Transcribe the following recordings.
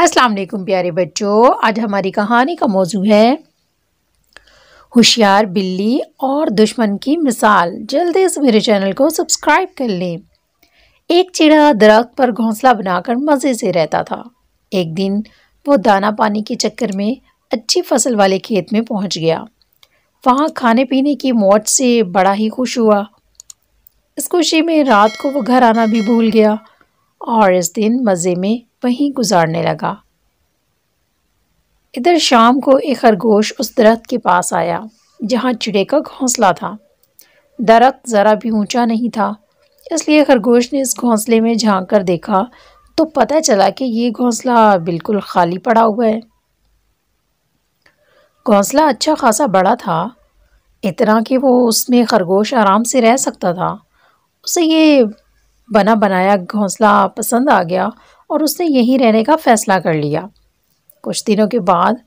अस्सलाम वालेकुम प्यारे बच्चों आज हमारी कहानी का मौजू है होशियार बिल्ली और दुश्मन की मिसाल जल्दी से मेरे चैनल को सब्सक्राइब कर लें एक चिड़ा दरख्त पर घोंसला बनाकर मज़े से रहता था एक दिन वो दाना पानी के चक्कर में अच्छी फसल वाले खेत में पहुंच गया वहाँ खाने पीने की मौज से बड़ा ही खुश हुआ इस खुशी में रात को वो घर आना भी भूल गया और इस दिन मज़े में वहीं गुजारने लगा इधर शाम को एक खरगोश उस दरख्त के पास आया जहाँ चिड़े का घोंसला था दरख्त ज़रा भी ऊंचा नहीं था इसलिए खरगोश ने इस घोंसले में झाँक कर देखा तो पता चला कि ये घोंसला बिल्कुल खाली पड़ा हुआ है घोंसला अच्छा खासा बड़ा था इतना कि वो उसमें खरगोश आराम से रह सकता था उसे ये बना बनाया घोंसला पसंद आ गया और उसने यहीं रहने का फ़ैसला कर लिया कुछ दिनों के बाद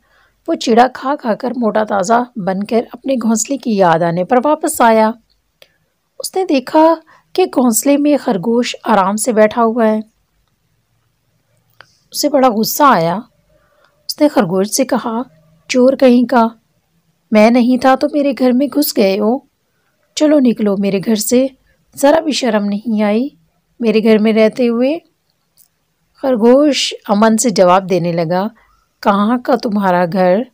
वो चिड़ा खा खा कर मोटा ताज़ा बनकर अपने घोंसले की याद आने पर वापस आया उसने देखा कि घोंसले में खरगोश आराम से बैठा हुआ है उसे बड़ा गुस्सा आया उसने खरगोश से कहा चोर कहीं का मैं नहीं था तो मेरे घर में घुस गए हो चलो निकलो मेरे घर से ज़रा भी शर्म नहीं आई मेरे घर में रहते हुए खरगोश अमन से जवाब देने लगा कहाँ का तुम्हारा घर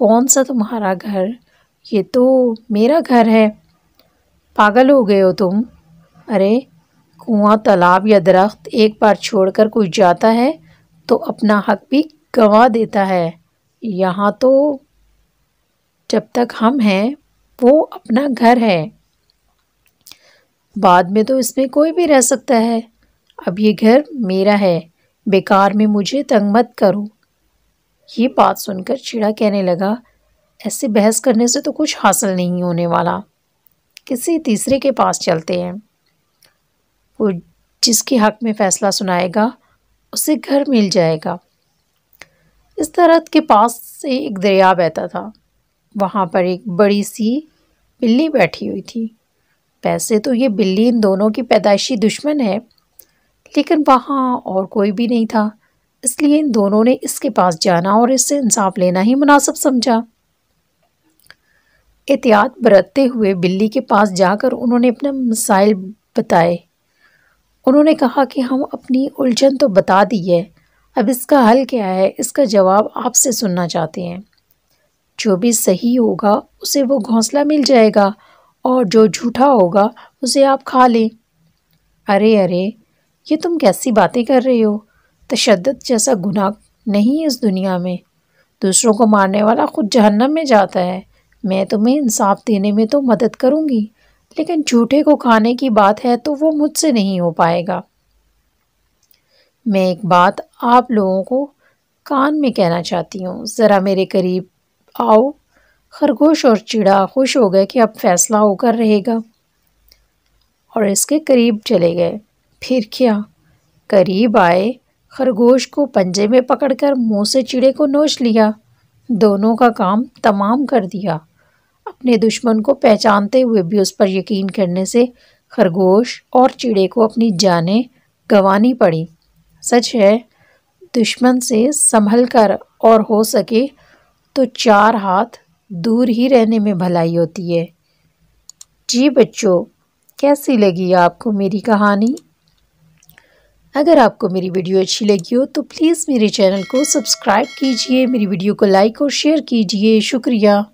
कौन सा तुम्हारा घर ये तो मेरा घर है पागल हो गए हो तुम अरे कुआं तालाब या दरख्त एक बार छोड़कर कोई जाता है तो अपना हक भी गंवा देता है यहाँ तो जब तक हम हैं वो अपना घर है बाद में तो इसमें कोई भी रह सकता है अब ये घर मेरा है बेकार में मुझे तंग मत करो ये बात सुनकर चिड़ा कहने लगा ऐसे बहस करने से तो कुछ हासिल नहीं होने वाला किसी तीसरे के पास चलते हैं वो जिसके हक में फ़ैसला सुनाएगा उसे घर मिल जाएगा इस दरत के पास से एक दरिया बहता था वहाँ पर एक बड़ी सी बिल्ली बैठी हुई थी वैसे तो ये बिल्ली इन दोनों की पैदाइशी दुश्मन है लेकिन वहाँ और कोई भी नहीं था इसलिए इन दोनों ने इसके पास जाना और इससे इंसाफ लेना ही मुनासिब समझा एहतियात बरतते हुए बिल्ली के पास जाकर उन्होंने अपने मसाइल बताए उन्होंने कहा कि हम अपनी उलझन तो बता दी है अब इसका हल क्या है इसका जवाब आपसे सुनना चाहते हैं जो भी सही होगा उसे वो घोंसला मिल जाएगा और जो झूठा होगा उसे आप खा लें अरे अरे ये तुम कैसी बातें कर रहे हो तशद जैसा गुनाह नहीं है इस दुनिया में दूसरों को मारने वाला खुद जहन्नम में जाता है मैं तुम्हें इंसाफ देने में तो मदद करूँगी लेकिन झूठे को खाने की बात है तो वो मुझसे नहीं हो पाएगा मैं एक बात आप लोगों को कान में कहना चाहती हूँ ज़रा मेरे करीब आओ खरगोश और चिड़ा खुश हो गए कि अब फैसला होकर रहेगा और इसके करीब चले गए फिर क्या करीब आए खरगोश को पंजे में पकड़कर मुंह से चिड़े को नोच लिया दोनों का काम तमाम कर दिया अपने दुश्मन को पहचानते हुए भी उस पर यकीन करने से खरगोश और चिड़े को अपनी जानें गंवानी पड़ी सच है दुश्मन से संभल कर और हो सके तो चार हाथ दूर ही रहने में भलाई होती है जी बच्चों कैसी लगी आपको मेरी कहानी अगर आपको मेरी वीडियो अच्छी लगी हो तो प्लीज़ मेरे चैनल को सब्सक्राइब कीजिए मेरी वीडियो को लाइक और शेयर कीजिए शुक्रिया